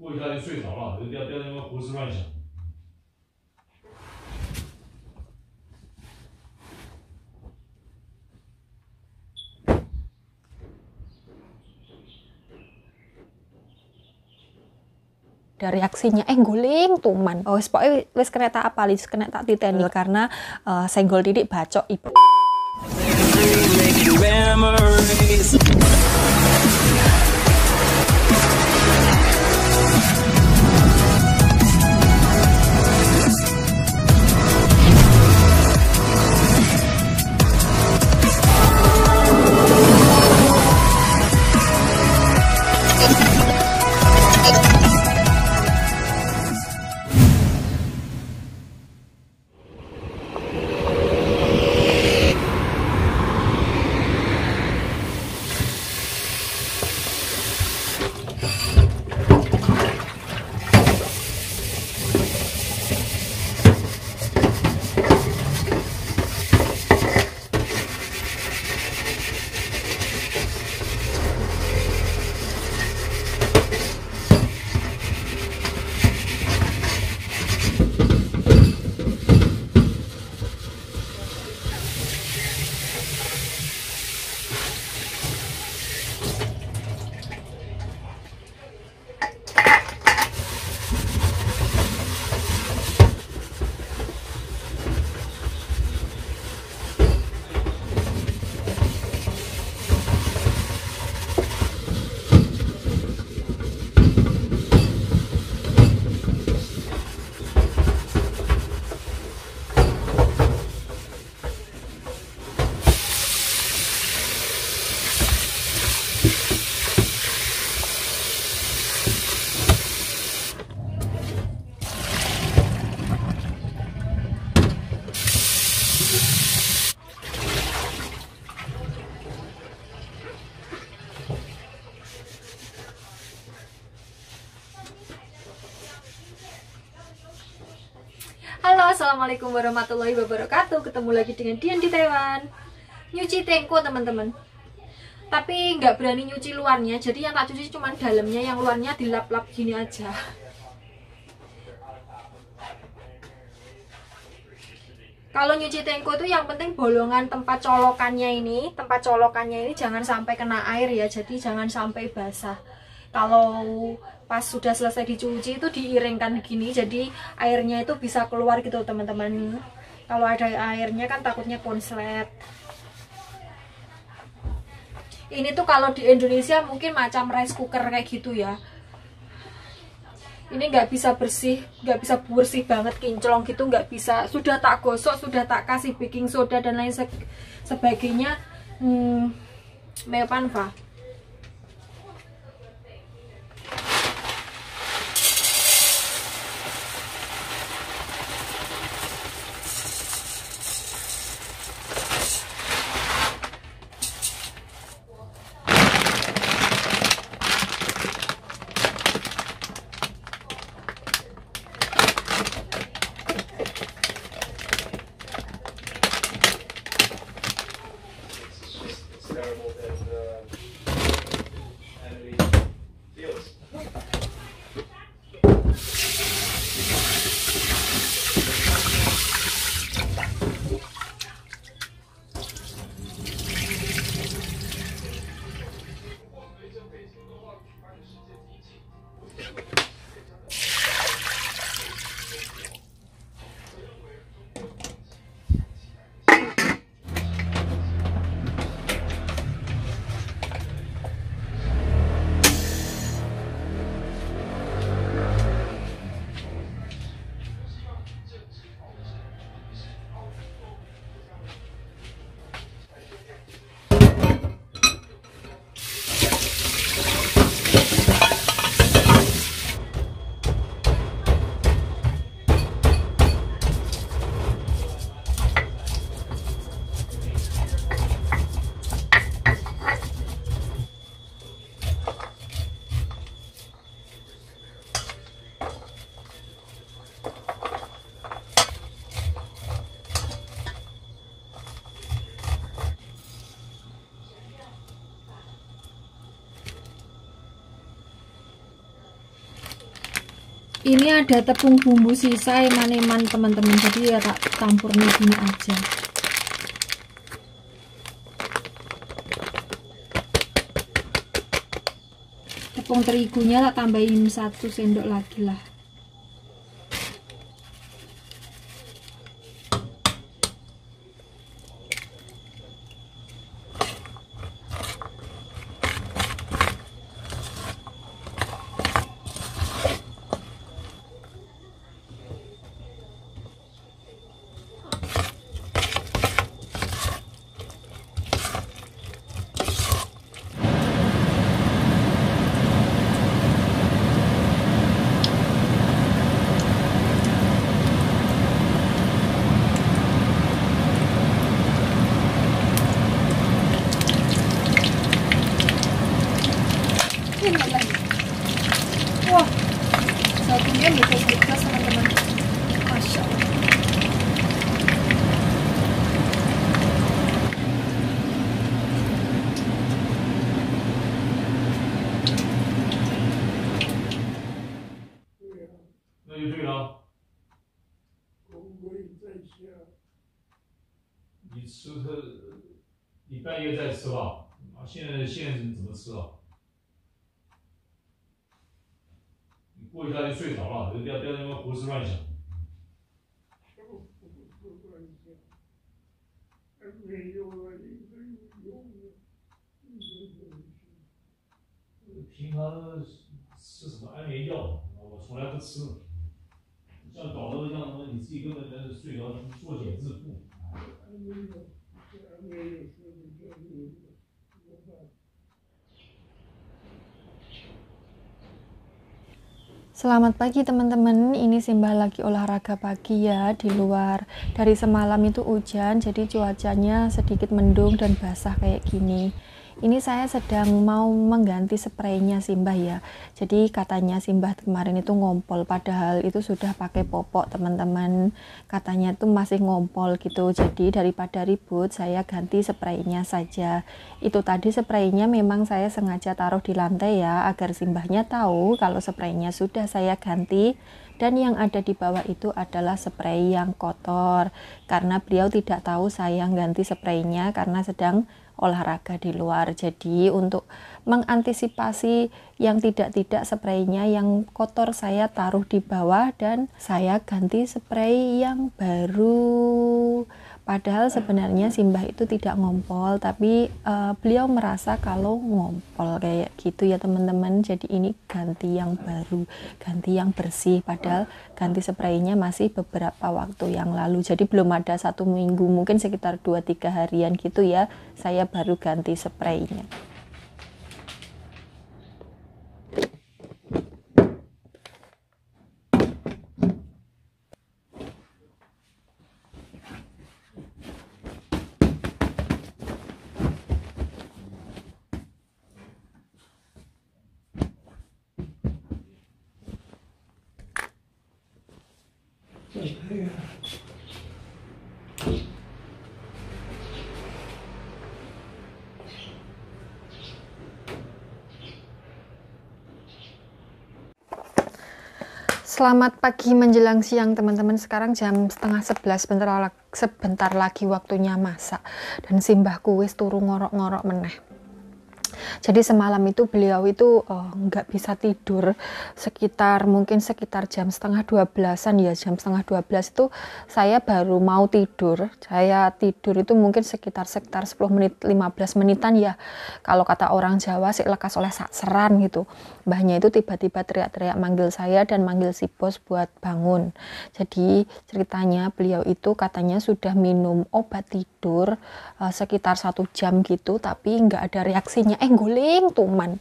过一下就睡着了，就掉掉那个胡思乱想。ada reaksinya eh guling tuman oh wis pokoke wis kena tak apali wis kena tak titeni karena uh, senggol didik bacok ibu Assalamualaikum warahmatullahi wabarakatuh Ketemu lagi dengan Dian di Taiwan Nyuci tengko teman-teman Tapi nggak berani nyuci luarnya Jadi yang tak cuci cuma dalamnya Yang luarnya dilap-lap gini aja Kalau nyuci tengko itu yang penting bolongan tempat colokannya ini Tempat colokannya ini jangan sampai kena air ya Jadi jangan sampai basah Kalau pas sudah selesai dicuci itu diiringkan gini jadi airnya itu bisa keluar gitu teman-teman kalau ada airnya kan takutnya konslet ini tuh kalau di Indonesia mungkin macam rice cooker kayak gitu ya ini nggak bisa bersih nggak bisa bersih banget kinclong gitu nggak bisa sudah tak gosok sudah tak kasih baking soda dan lain sebagainya hmm, pak ini ada tepung bumbu sisa eman-eman teman-teman jadi ya tak campurnya gini aja tepung terigunya tak tambahin satu sendok lagi lah 那就对了。公在下。你吃他，你半夜再吃吧。啊，现在现在怎么吃啊？你过一下就睡着了，就掉掉那个胡思乱想。平常吃什么安眠药？我从来不吃。Selamat pagi teman-teman, ini Simbah lagi olahraga pagi ya di luar. Dari semalam itu hujan, jadi cuacanya sedikit mendung dan basah kayak gini. Ini saya sedang mau mengganti spraynya Simbah ya. Jadi katanya Simbah kemarin itu ngompol padahal itu sudah pakai popok teman-teman. Katanya itu masih ngompol gitu. Jadi daripada ribut saya ganti spraynya saja. Itu tadi spraynya memang saya sengaja taruh di lantai ya agar Simbahnya tahu kalau spraynya sudah saya ganti dan yang ada di bawah itu adalah spray yang kotor karena beliau tidak tahu saya ganti spraynya karena sedang olahraga di luar. Jadi untuk mengantisipasi yang tidak-tidak spraynya yang kotor saya taruh di bawah dan saya ganti spray yang baru Padahal sebenarnya Simbah itu tidak ngompol, tapi uh, beliau merasa kalau ngompol kayak gitu ya teman-teman. Jadi ini ganti yang baru, ganti yang bersih. Padahal ganti spraynya masih beberapa waktu yang lalu. Jadi belum ada satu minggu, mungkin sekitar 2-3 harian gitu ya. Saya baru ganti spraynya. Selamat pagi menjelang siang teman-teman. Sekarang jam setengah sebelas sebentar lagi waktunya masak. Dan simbah wis turu ngorok-ngorok meneh. Jadi semalam itu beliau itu eh, nggak uh, bisa tidur sekitar mungkin sekitar jam setengah dua belasan ya jam setengah dua belas itu saya baru mau tidur. Saya tidur itu mungkin sekitar sekitar 10 menit 15 menitan ya. Kalau kata orang Jawa sih lekas oleh sakseran gitu. Mbahnya itu tiba-tiba teriak-teriak manggil saya dan manggil si bos buat bangun. Jadi ceritanya beliau itu katanya sudah minum obat tidur uh, sekitar satu jam gitu tapi nggak ada reaksinya. Eh guling tuman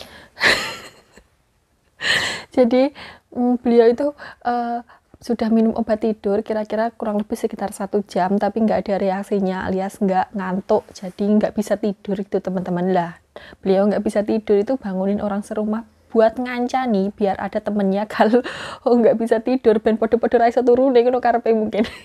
jadi mm, beliau itu uh, sudah minum obat tidur kira-kira kurang lebih sekitar satu jam tapi nggak ada reaksinya alias nggak ngantuk jadi nggak bisa tidur itu teman-teman lah beliau nggak bisa tidur itu bangunin orang serumah buat ngancani biar ada temennya kalau oh nggak bisa tidur ben podo-podo rasa turun deh ngono karepe mungkin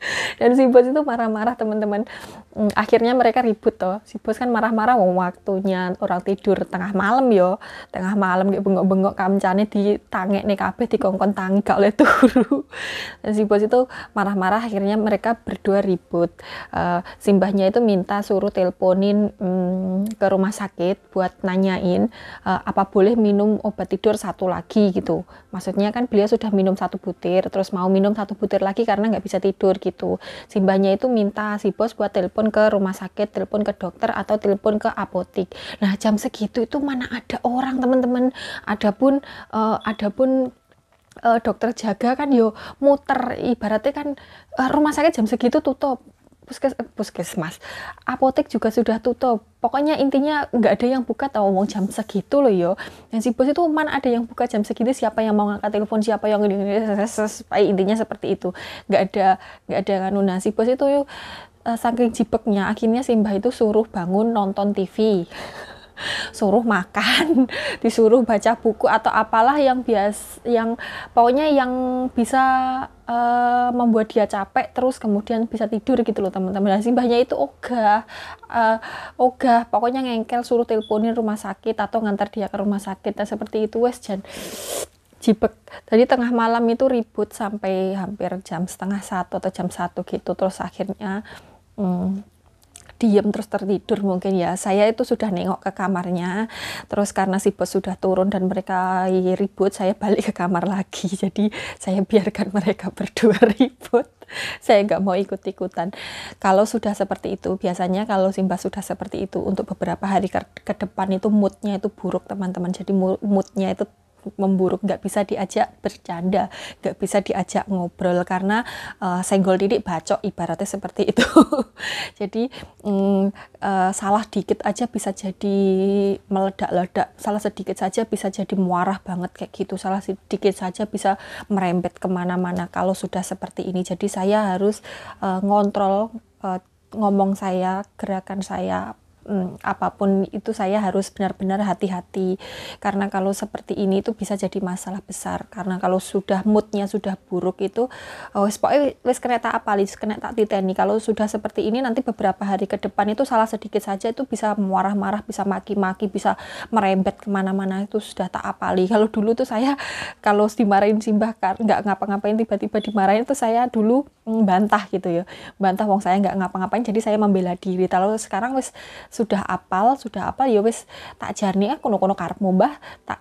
dan si bos itu marah-marah teman-teman hmm, akhirnya mereka ribut toh si bos kan marah-marah wong -marah, waktunya orang tidur tengah malam yo tengah malam kayak bengok-bengok kamcane di tangek nih kabeh di kongkon tangga oleh turu dan si bos itu marah-marah akhirnya mereka berdua ribut eh, simbahnya itu minta suruh teleponin hmm, ke rumah sakit buat nanyain eh, apa boleh minum obat tidur satu lagi gitu maksudnya kan beliau sudah minum satu butir terus mau minum satu butir lagi karena nggak bisa tidur gitu gitu simbahnya itu minta si bos buat telepon ke rumah sakit telepon ke dokter atau telepon ke apotik nah jam segitu itu mana ada orang teman-teman adapun uh, adapun uh, dokter jaga kan yo muter ibaratnya kan uh, rumah sakit jam segitu tutup puskes, eh, puskesmas apotek juga sudah tutup pokoknya intinya nggak ada yang buka tau mau jam segitu loh yo yang si bos itu mana ada yang buka jam segitu siapa yang mau ngangkat telepon siapa yang ini, ini, intinya seperti itu nggak ada nggak ada kanu nuna. si bos itu yuk, eh, saking jibeknya akhirnya si itu suruh bangun nonton TV suruh makan, disuruh baca buku atau apalah yang bias yang pokoknya yang bisa uh, membuat dia capek terus kemudian bisa tidur gitu loh teman-teman. Nah, simbahnya itu ogah uh, ogah pokoknya ngengkel suruh teleponin rumah sakit atau ngantar dia ke rumah sakit nah, seperti itu wes jan jipek tadi tengah malam itu ribut sampai hampir jam setengah satu atau jam satu gitu terus akhirnya hmm, diem terus tertidur mungkin ya saya itu sudah nengok ke kamarnya terus karena si bos sudah turun dan mereka ribut saya balik ke kamar lagi jadi saya biarkan mereka berdua ribut saya nggak mau ikut-ikutan kalau sudah seperti itu biasanya kalau Simba sudah seperti itu untuk beberapa hari ke, ke depan itu moodnya itu buruk teman-teman jadi moodnya itu memburuk, nggak bisa diajak bercanda, nggak bisa diajak ngobrol karena uh, senggol didik bacok ibaratnya seperti itu. jadi um, uh, salah dikit aja bisa jadi meledak-ledak, salah sedikit saja bisa jadi muarah banget kayak gitu, salah sedikit saja bisa merembet kemana-mana kalau sudah seperti ini. Jadi saya harus uh, ngontrol uh, ngomong saya, gerakan saya, hmm, apapun itu saya harus benar-benar hati-hati karena kalau seperti ini itu bisa jadi masalah besar karena kalau sudah moodnya sudah buruk itu oh, pokoknya wis kena tak apali kena tak titeni kalau sudah seperti ini nanti beberapa hari ke depan itu salah sedikit saja itu bisa marah-marah bisa maki-maki bisa merembet kemana-mana itu sudah tak apali kalau dulu tuh saya kalau dimarahin simbah nggak ngapa-ngapain tiba-tiba dimarahin itu saya dulu bantah gitu ya bantah wong saya nggak ngapa-ngapain jadi saya membela diri kalau sekarang wis sudah apal sudah apal ya wis tak jarni aku ah, kono-kono mubah, mbah tak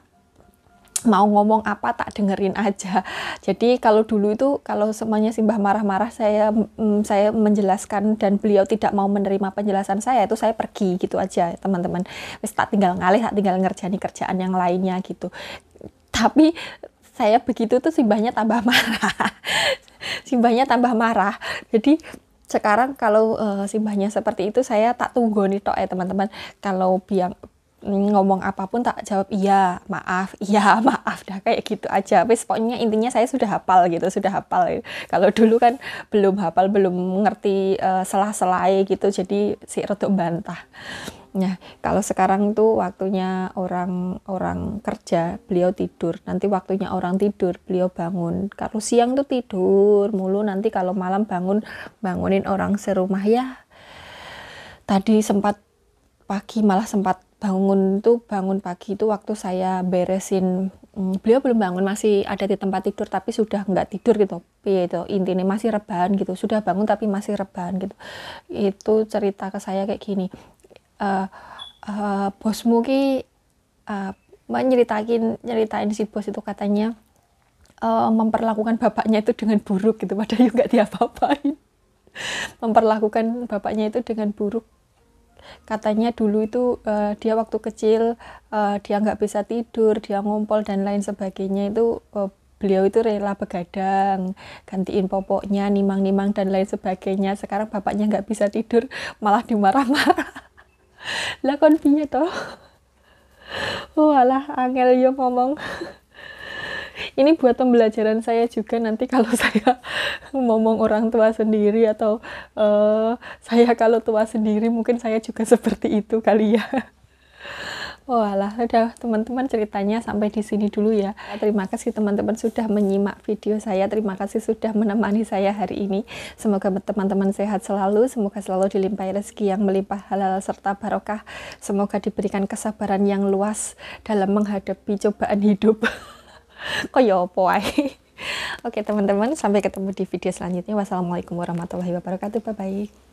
mau ngomong apa tak dengerin aja. Jadi kalau dulu itu kalau semuanya simbah marah-marah saya mm, saya menjelaskan dan beliau tidak mau menerima penjelasan saya itu saya pergi gitu aja teman-teman. Wis tak tinggal ngalih, tak tinggal ngerjani kerjaan yang lainnya gitu. Tapi saya begitu tuh simbahnya tambah marah simbahnya tambah marah jadi sekarang kalau uh, simbahnya seperti itu saya tak tunggu nih tok ya teman-teman kalau biang mm, ngomong apapun tak jawab iya maaf iya maaf dah kayak gitu aja Tapi pokoknya intinya saya sudah hafal gitu sudah hafal kalau dulu kan belum hafal belum ngerti uh, selah-selai gitu jadi si retuk bantah Nah, kalau sekarang tuh waktunya orang-orang kerja, beliau tidur. Nanti waktunya orang tidur, beliau bangun. Kalau siang tuh tidur mulu, nanti kalau malam bangun, bangunin orang serumah ya. Tadi sempat pagi malah sempat bangun tuh bangun pagi itu waktu saya beresin hmm, beliau belum bangun masih ada di tempat tidur tapi sudah nggak tidur gitu iya itu intinya masih rebahan gitu sudah bangun tapi masih rebahan gitu itu cerita ke saya kayak gini uh, bosmu ki uh, eh, nyeritain nyeritain si bos itu katanya uh, memperlakukan bapaknya itu dengan buruk gitu padahal juga tiap apain memperlakukan bapaknya itu dengan buruk katanya dulu itu uh, dia waktu kecil uh, dia nggak bisa tidur dia ngompol dan lain sebagainya itu uh, beliau itu rela begadang gantiin popoknya nimang-nimang dan lain sebagainya sekarang bapaknya nggak bisa tidur malah dimarah-marah lah kon piye to walah oh, angel yo ngomong ini buat pembelajaran saya juga nanti kalau saya ngomong orang tua sendiri atau uh, saya kalau tua sendiri mungkin saya juga seperti itu kali ya Oh alah, udah teman-teman ceritanya sampai di sini dulu ya. Terima kasih teman-teman sudah menyimak video saya. Terima kasih sudah menemani saya hari ini. Semoga teman-teman sehat selalu. Semoga selalu dilimpahi rezeki yang melimpah halal serta barokah. Semoga diberikan kesabaran yang luas dalam menghadapi cobaan hidup. Kok ya Oke teman-teman, sampai ketemu di video selanjutnya. Wassalamualaikum warahmatullahi wabarakatuh. Bye-bye.